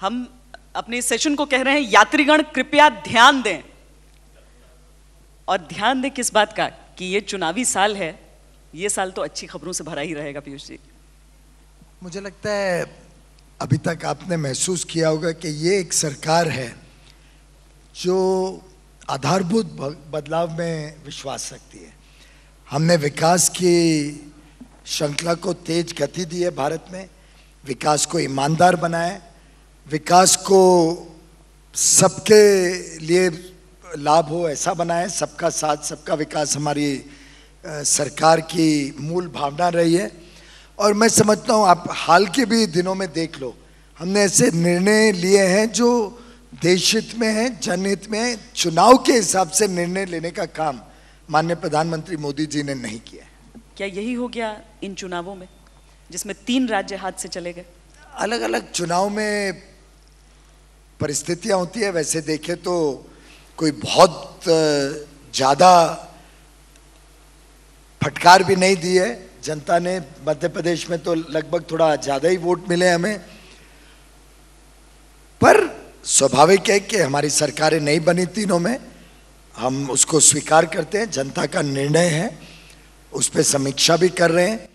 हम अपने सेशन को कह रहे हैं यात्रीगण कृपया ध्यान दें और ध्यान दें किस बात का कि ये चुनावी साल है ये साल तो अच्छी खबरों से भरा ही रहेगा पीयूष जी मुझे लगता है अभी तक आपने महसूस किया होगा कि ये एक सरकार है जो आधारभूत बदलाव में विश्वास रखती है हमने विकास की श्रृंखला को तेज गति दी है भारत में विकास को ईमानदार बनाया विकास को सबके लिए लाभ हो ऐसा बनाए सबका साथ सबका विकास हमारी सरकार की मूल भावना रही है और मैं समझता हूँ आप हाल के भी दिनों में देख लो हमने ऐसे निर्णय लिए हैं जो हित में है जनहित में है चुनाव के हिसाब से निर्णय लेने का काम माननीय प्रधानमंत्री मोदी जी ने नहीं किया क्या यही हो गया इन चुनावों में जिसमें तीन राज्य हाथ से चले गए अलग अलग चुनाव में परिस्थितियाँ होती है वैसे देखें तो कोई बहुत ज़्यादा फटकार भी नहीं दी है जनता ने मध्य प्रदेश में तो लगभग थोड़ा ज़्यादा ही वोट मिले हमें पर स्वाभाविक है कि हमारी सरकारें नहीं बनी तीनों में हम उसको स्वीकार करते हैं जनता का निर्णय है उस पर समीक्षा भी कर रहे हैं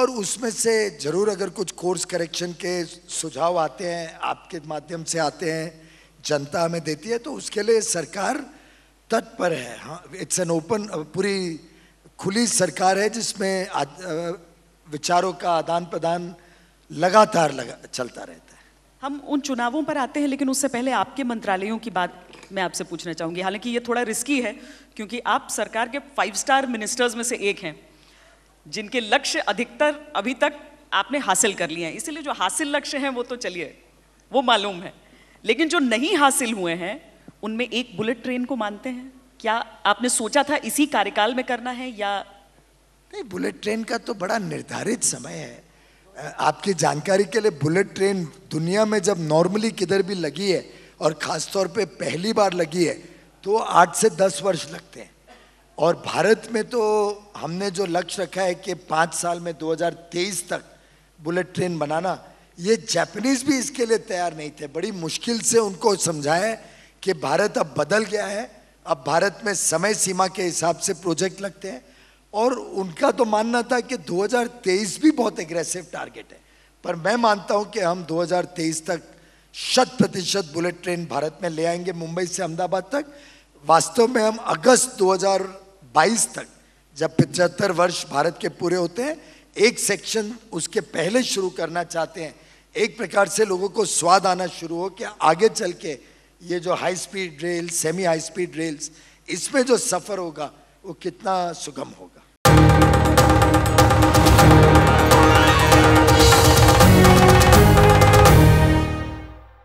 और उसमें से ज़रूर अगर कुछ कोर्स करेक्शन के सुझाव आते हैं आपके माध्यम से आते हैं जनता हमें देती है तो उसके लिए सरकार तत्पर है हाँ इट्स एन ओपन पूरी खुली सरकार है जिसमें विचारों का आदान प्रदान लगातार लगा चलता रहता है हम उन चुनावों पर आते हैं लेकिन उससे पहले आपके मंत्रालयों की बात मैं आपसे पूछना चाहूँगी हालांकि ये थोड़ा रिस्की है क्योंकि आप सरकार के फाइव स्टार मिनिस्टर्स में से एक हैं जिनके लक्ष्य अधिकतर अभी तक आपने हासिल कर लिए हैं इसीलिए जो हासिल लक्ष्य हैं वो तो चलिए वो मालूम है लेकिन जो नहीं हासिल हुए हैं उनमें एक बुलेट ट्रेन को मानते हैं क्या आपने सोचा था इसी कार्यकाल में करना है या नहीं बुलेट ट्रेन का तो बड़ा निर्धारित समय है आपकी जानकारी के लिए बुलेट ट्रेन दुनिया में जब नॉर्मली किधर भी लगी है और ख़ासतौर पे पहली बार लगी है तो आठ से दस वर्ष लगते हैं और भारत में तो हमने जो लक्ष्य रखा है कि पाँच साल में 2023 तक बुलेट ट्रेन बनाना ये जापानीज भी इसके लिए तैयार नहीं थे बड़ी मुश्किल से उनको समझाया कि भारत अब बदल गया है अब भारत में समय सीमा के हिसाब से प्रोजेक्ट लगते हैं और उनका तो मानना था कि 2023 भी बहुत एग्रेसिव टारगेट है पर मैं मानता हूं कि हम 2023 तक शत प्रतिशत बुलेट ट्रेन भारत में ले आएंगे मुंबई से अहमदाबाद तक वास्तव में हम अगस्त बाईस तक जब पचहत्तर वर्ष भारत के पूरे होते हैं एक सेक्शन उसके पहले शुरू करना चाहते हैं एक प्रकार से लोगों को स्वाद आना शुरू हो कि आगे चल के ये जो high speed rail semi high speed rails इसमें जो सफ़र होगा वो कितना सुगम होगा